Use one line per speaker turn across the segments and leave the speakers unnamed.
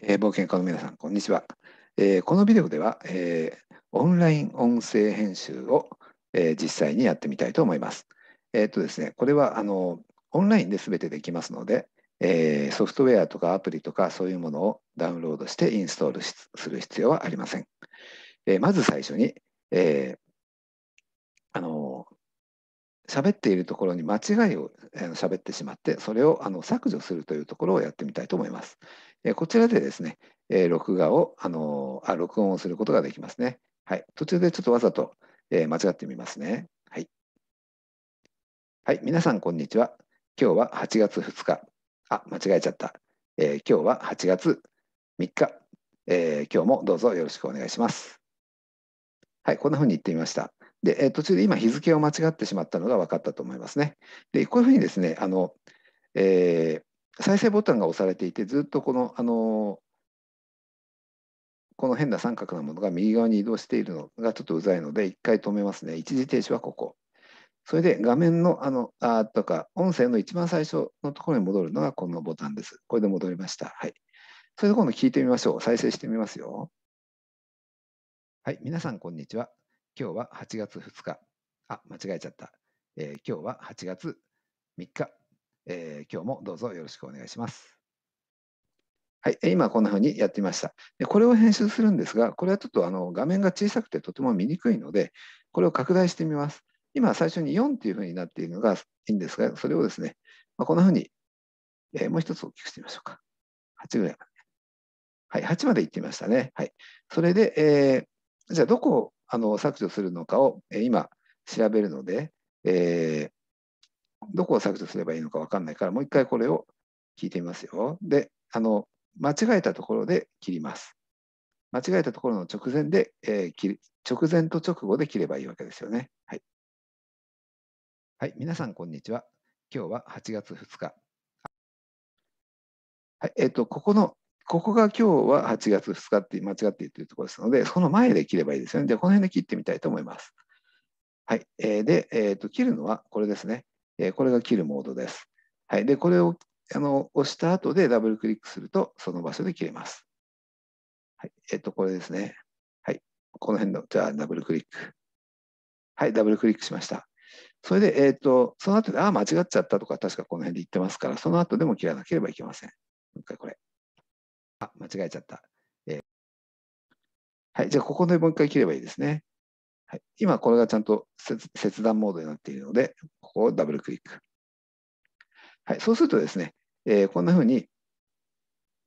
えー、冒険家の皆さん、こんにちは。えー、このビデオでは、えー、オンライン音声編集を、えー、実際にやってみたいと思います。えー、っとですね、これはあのオンラインで全てできますので、えー、ソフトウェアとかアプリとかそういうものをダウンロードしてインストールする必要はありません。えー、まず最初に、えー、あの喋っているところに間違いを喋ってしまって、それをあの削除するというところをやってみたいと思います。えこちらでですね、え録画をあのあ、録音をすることができますね。はい、途中でちょっとわざと、え間違ってみますね。はい。はい、皆さん、こんにちは。今日は8月2日。あ、間違えちゃった。えー、今日は8月3日、えー、今日もどうぞよろしくお願いします。はい、こんなふうに言ってみました。で、えー、途中で今日付を間違ってしまったのが分かったと思いますね。でこういうふうにですねあの、えー、再生ボタンが押されていてずっとこの、あのこの変な三角なものが右側に移動しているのがちょっとうざいので一回止めますね。一時停止はここ。それで画面のあの、あとか、音声の一番最初のところに戻るのがこのボタンです。これで戻りました。はい。それで今度聞いてみましょう。再生してみますよ。はい。皆さん、こんにちは。今日は8月2日。あ、間違えちゃった。えー、今日は8月3日、えー、今日もどうぞよろしくお願いします。はい、今こんな風にやってみました。でこれを編集するんですが、これはちょっとあの画面が小さくてとても見にくいので、これを拡大してみます。今最初に4っていう風になっているのがいいんですが、それをですね、まあ、こんな風に、えー、もう一つ大きくしてみましょうか。8ぐらいまで。はい、8まで行ってみましたね。はい。それで、えー、じゃあどこあの削除するのかを、え今調べるので、えー、どこを削除すればいいのか分かんないから、もう一回これを聞いてみますよ。で、あの、間違えたところで切ります。間違えたところの直前で、えー、切る直前と直後で切ればいいわけですよね。はい。はい、皆さん、こんにちは。今日は8月2日。はい、えっ、ー、と、ここのここが今日は8月2日って間違っているというところですので、その前で切ればいいですよね。で、この辺で切ってみたいと思います。はい。えー、で、えーと、切るのはこれですね。えー、これが切るモードです。はい。で、これをあの押した後でダブルクリックすると、その場所で切れます。はい。えっ、ー、と、これですね。はい。この辺の、じゃあダブルクリック。はい。ダブルクリックしました。それで、えっ、ー、と、その後で、ああ、間違っちゃったとか、確かこの辺で言ってますから、その後でも切らなければいけません。もう一回これ。あ、間違えちゃった。えー、はい、じゃあここでもう一回切ればいいですね。はい、今これがちゃんと切断モードになっているので、ここをダブルクリック。はい、そうするとですね、えー、こんなふうに、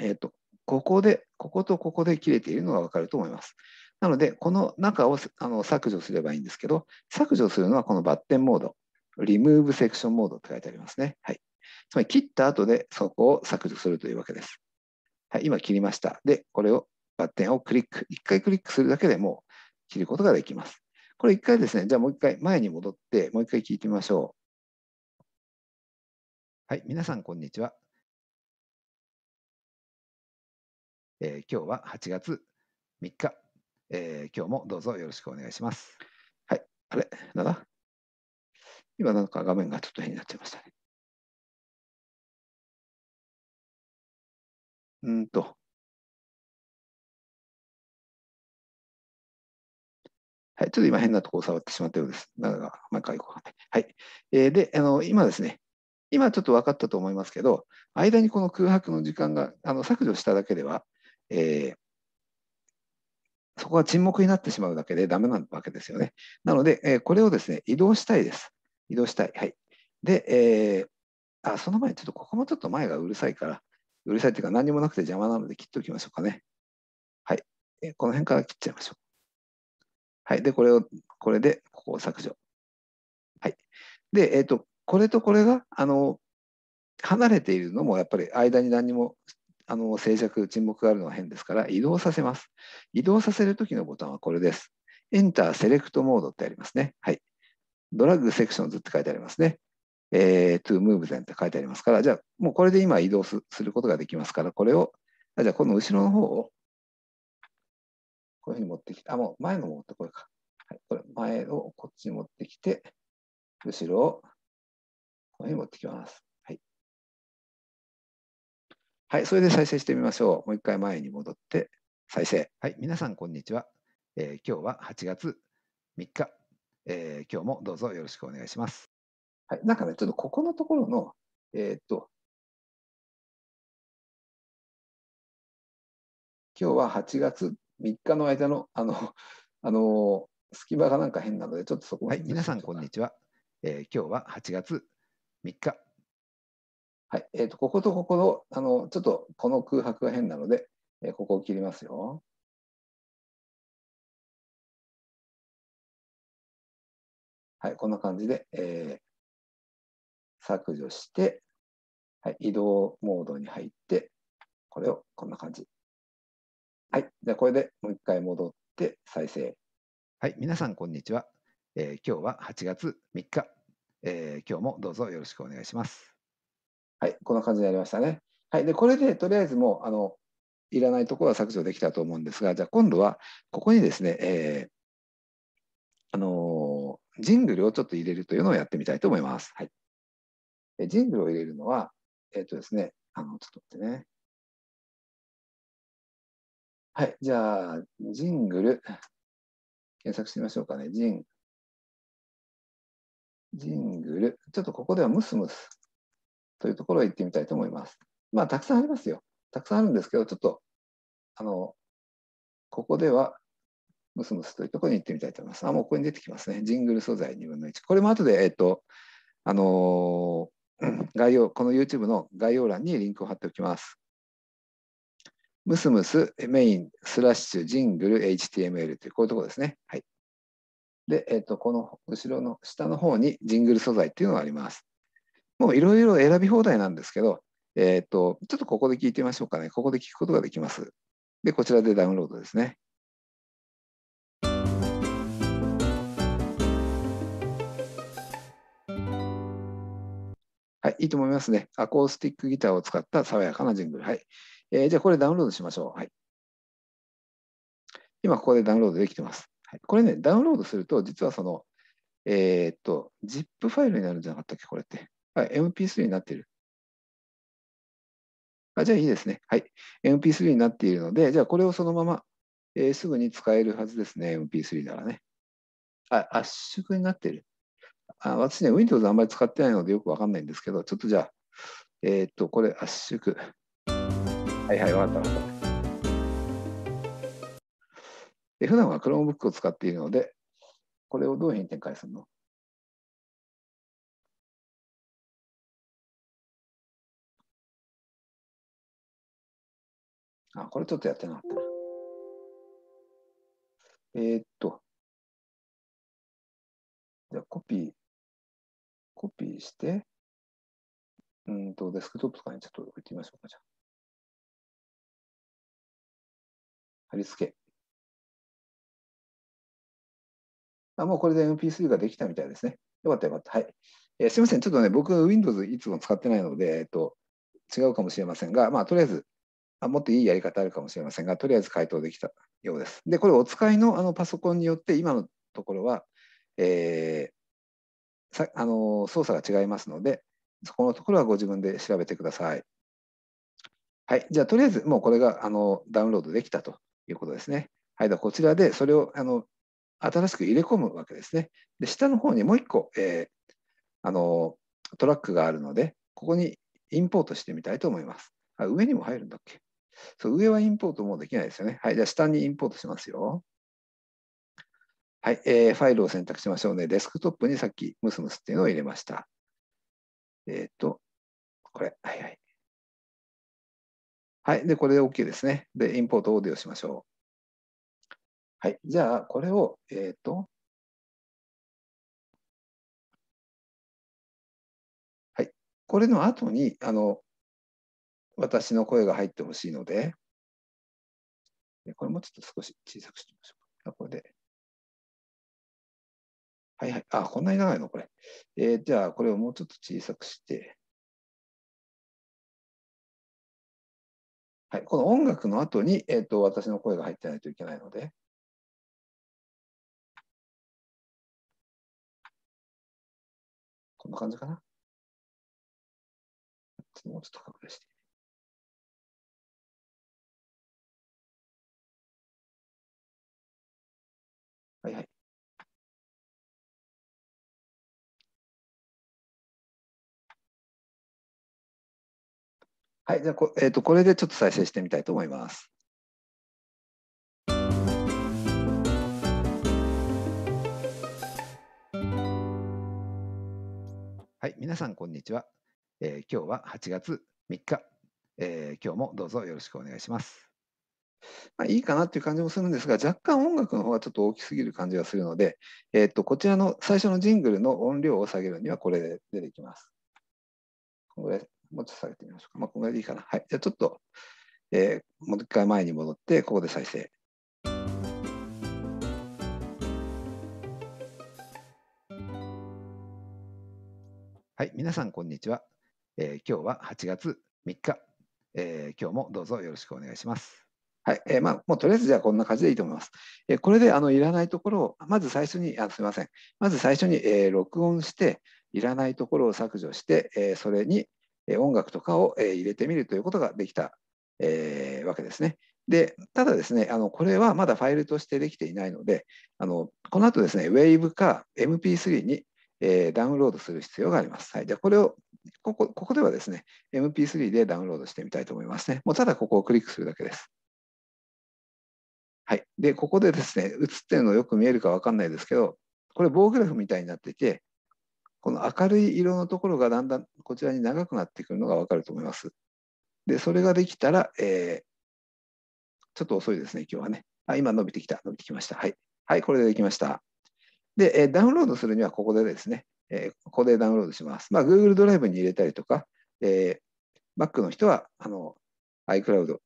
えっ、ー、と、ここで、こことここで切れているのがわかると思います。なので、この中をあの削除すればいいんですけど、削除するのはこのバッテンモード、リムーブセクションモードと書いてありますね。はい。つまり切った後でそこを削除するというわけです。はい、今切りました。で、これをバッテンをクリック。1回クリックするだけでもう切ることができます。これ1回ですね、じゃあもう1回前に戻っ
て、もう1回聞いてみましょう。はい、皆さん、こんにちは。えー、今日は8月
3日、えー、今日もどうぞよろしくお願いします。はい、あれ、なんだ
今なんか画面がちょっと変になっちゃいましたね。うんと。はい、ちょっと今変なところを触ってしまったようです。だか
毎回こう。はい。えー、で、あの、今ですね、今ちょっと分かったと思いますけど、間にこの空白の時間があの削除しただけでは、えー、そこは沈黙になってしまうだけでダメなわけですよね。なので、えー、これをですね、移動したいです。移動したい。はい。で、えー、あその前、ちょっとここもちょっと前がうるさいから、うるさいというか何もなくて邪魔なので切っておきましょうかね。はい。この辺から切っちゃいましょう。はい。で、これを、これで、ここを削除。はい。で、えっ、ー、と、これとこれが、あの、離れているのも、やっぱり間に何も、あの、静寂、沈黙があるのは変ですから、移動させます。移動させるときのボタンはこれです。Enter Select Mode ってありますね。はい。ドラッグセクションズって書いてありますね。えー、to move then って書いてありますから、じゃあもうこれで今移動することができますから、これを、じゃあこの後ろの方を、
こういうふうに持ってきて、あ、もう前の持ってこれか。はい、これ前をこっちに持ってきて、後ろをこういうふうに持ってきます。はい。はい、それで再生してみましょう。もう一回前に戻って再生。はい、皆
さんこんにちは。えー、今日は8月3日、えー、今日もどうぞよ
ろしくお願いします。はい、なんかね、ちょっとここのところの、えー、っと、今日は8月3日の間の、あの、あの、隙間がなんか変なので、ちょっとそこはい、皆さん、こんに
ちは。えー、今日は8月3日。はい、えーと、とこことこ
このあの、ちょっとこの空白が変なので、えー、ここを切りますよ。はい、こんな感じで、えー、削除して、はい、移動モードに入って、これをこんな感じ。はい。じゃあ、これでもう
一回戻って再生。はい。皆さん、こんにちは。えー、今日は8月3日、えー、今日もどうぞよろしくお願いします。はい。こんな感じになりましたね。はい。で、これでとりあえずもう、あの、いらないところは削除できたと思うんですが、じゃあ今度は、ここにですね、えー、あのジングルをちょっと入
れるというのをやってみたいと思います。はい。ジングルを入れるのは、えっ、とですね、あの、ちょっと待ってね。はい、じゃあ、ジングル、検索してみましょうかね。ジン、ジングル。ちょっとここではムスムスというところへ行ってみたいと思います。
まあ、たくさんありますよ。たくさんあるんですけど、ちょっと、あの、ここでは、ムスムスというところに行ってみたいと思います。あ、もうここに出てきますね。ジングル素材2分の1。これも後で、えっ、ー、と、あのー、概要、この YouTube の概要欄にリンクを貼っておきます。ムスムスメインスラッシュジングル HTML というこういうところですね。はい。で、えっ、と、この後ろの下の方にジングル素材っていうのがあります。もういろいろ選び放題なんですけど、えっ、と、ちょっとここで聞いてみましょうかね。ここで聞くことができます。で、こちらでダウンロードですね。い、いと思いますね。アコースティックギターを使った爽やかなジングル。はい。えー、じゃあ、これダウンロードしましょう。はい。今、ここでダウンロードできてます。はい、これね、ダウンロードすると、実はその、えー、っと、ZIP ファイルになるんじゃなかったっけ、これって。はい、MP3 になってる。あじゃあいいですね。はい。MP3 になっているので、じゃあこれをそのまま、えー、すぐに使えるはずですね。MP3 ならね。あ、圧縮になってる。あ私ね、Windows あんまり使ってないのでよくわかんないんですけど、ちょっとじゃあ、えっ、と、これ圧縮。はいはい、わかった、わか
普段は Chromebook を使っているので、これをどういうふうに展開するのあ、これちょっとやってなかったな。えー、っと、じゃあコピー。コピーして、うんと、デスクトップとかにちょっと置いてみましょうか、じゃ貼り付け。あ、もうこれで MP3 ができたみたいですね。
よかったよかった。はい。えー、すみません。ちょっとね、僕、Windows いつも使ってないので、えっと、違うかもしれませんが、まあ、とりあえず、あもっといいやり方あるかもしれませんが、とりあえず回答できたようです。で、これ、お使いのあのパソコンによって、今のところは、えー、さあの操作が違いますので、そこのところはご自分で調べてください。はい、じゃあとりあえずもうこれがあのダウンロードできたということですね。はい、ではこちらでそれをあの新しく入れ込むわけですね。で下の方にもう1個、えー、あのトラックがあるので、ここにインポートしてみたいと思います。あ上にも入るんだっけそう上はインポートもできないですよね。はい、じゃあ下にインポートしますよ。はい、えー、ファイルを選択しましょうね。デスクトップにさっき、
ムスムスっていうのを入れました。えっ、ー、と、これ、はいはい。はい、で、これで OK ですね。で、インポートオーディオしましょう。はい、じゃあ、これを、えっ、ー、と、はい、これの後に、あの、私の声が入ってほしいので、これもちょっと少し小さくしてみましょうか。これで。はいはい。あ、こんなに長いのこれ。えー、じゃあ、これをもうちょっと小さくして。はい。この音楽の後に、えっ、ー、と、私の声が入ってないといけないので。こんな感じかな。もうちょっと隠して。はいはい。はい、じゃあこ、えーと、これでちょっと再生してみたいと思います。
はい、皆さん、こんにちは。えー、今日は8月3日、えー、今日もどうぞよろしくお願いします。まあ、いいかなっていう感じもするんですが、若干音楽の方がちょっと大きすぎる感じがするので、えー、とこちらの最初のジングルの音量を下げるにはこれで出てきます。このぐらいもうちょっと下げてみましょうか。まあ、このぐらいでいいかな。はい。じゃあちょっと、えー、もう一回前に戻って、ここで再生。はい。皆さん、こんにちは。えー、今日は8月3日、えー。今日もどうぞよろしくお願いします。はい、えー、まあ、もうとりあえずじゃあこんな感じでいいと思います。えー、これであのいらないところを、まず最初に、あすみません、まず最初に、えー、録音して、いらないところを削除して、えそれに、音楽とかを入れてみるということができた、えー、わけですね。で、ただですね、あのこれはまだファイルとしてできていないので、あのこの後ですね、Wave か MP3 に、えー、ダウンロードする必要があります。はい、じゃこれをここここではですね、MP3 でダウンロードしてみたいと思いますね。もうただここをクリックするだけです。はい。で、ここでですね、映ってるのよく見えるかわかんないですけど、これ棒グラフみたいになっていて、この明るい色のところがだんだんこちらに長くなってくるのが分かると思います。で、それができたら、えー、ちょっと遅いですね、今日はね。あ、今伸びてきた、伸びてきました。はい。はい、これでできました。で、えダウンロードするにはここでですね、えここでダウンロードします。まあ、Google ドライブに入れたりとか、えー、Mac の人はあの iCloud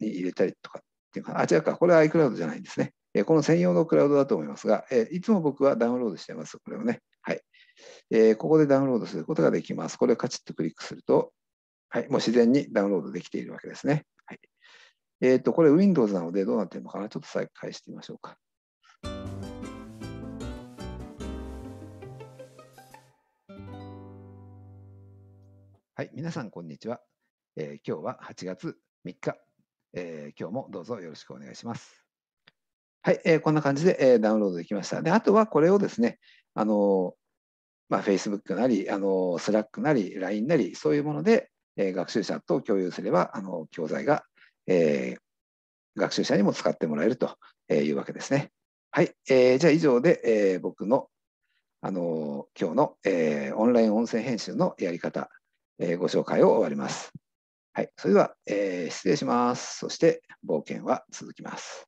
に入れたりとかっていうか、あ、違うか、これは iCloud じゃないんですね。えこの専用のクラウドだと思いますが、えいつも僕はダウンロードしてます、これをね。はい。えー、ここでダウンロードすることができます。これをカチッとクリックすると、はい、もう自然にダウンロードできているわけですね。はい、えっ、ー、と、これ Windows なのでどうなっているのかなちょっと再開してみましょうか。はい、皆さん、こんにちは。えー、今日は8月3日、えー、今日もどうぞよろしくお願いします。はい、えー、こんな感じで、えー、ダウンロードできました。で、あとはこれをですね、あのまあ、Facebook なり、あの Slack なり、LINE なり、そういうもので、えー、学習者と共有すれば、あの教材が、えー、学習者にも使ってもらえるというわけですね。はい、えー、じゃあ以上で、えー、僕の、あの今日の、えー、オンライン音声編集のやり方、えー、ご紹介を終わります。はい、それでは、えー、失礼します。そして冒険は続きます。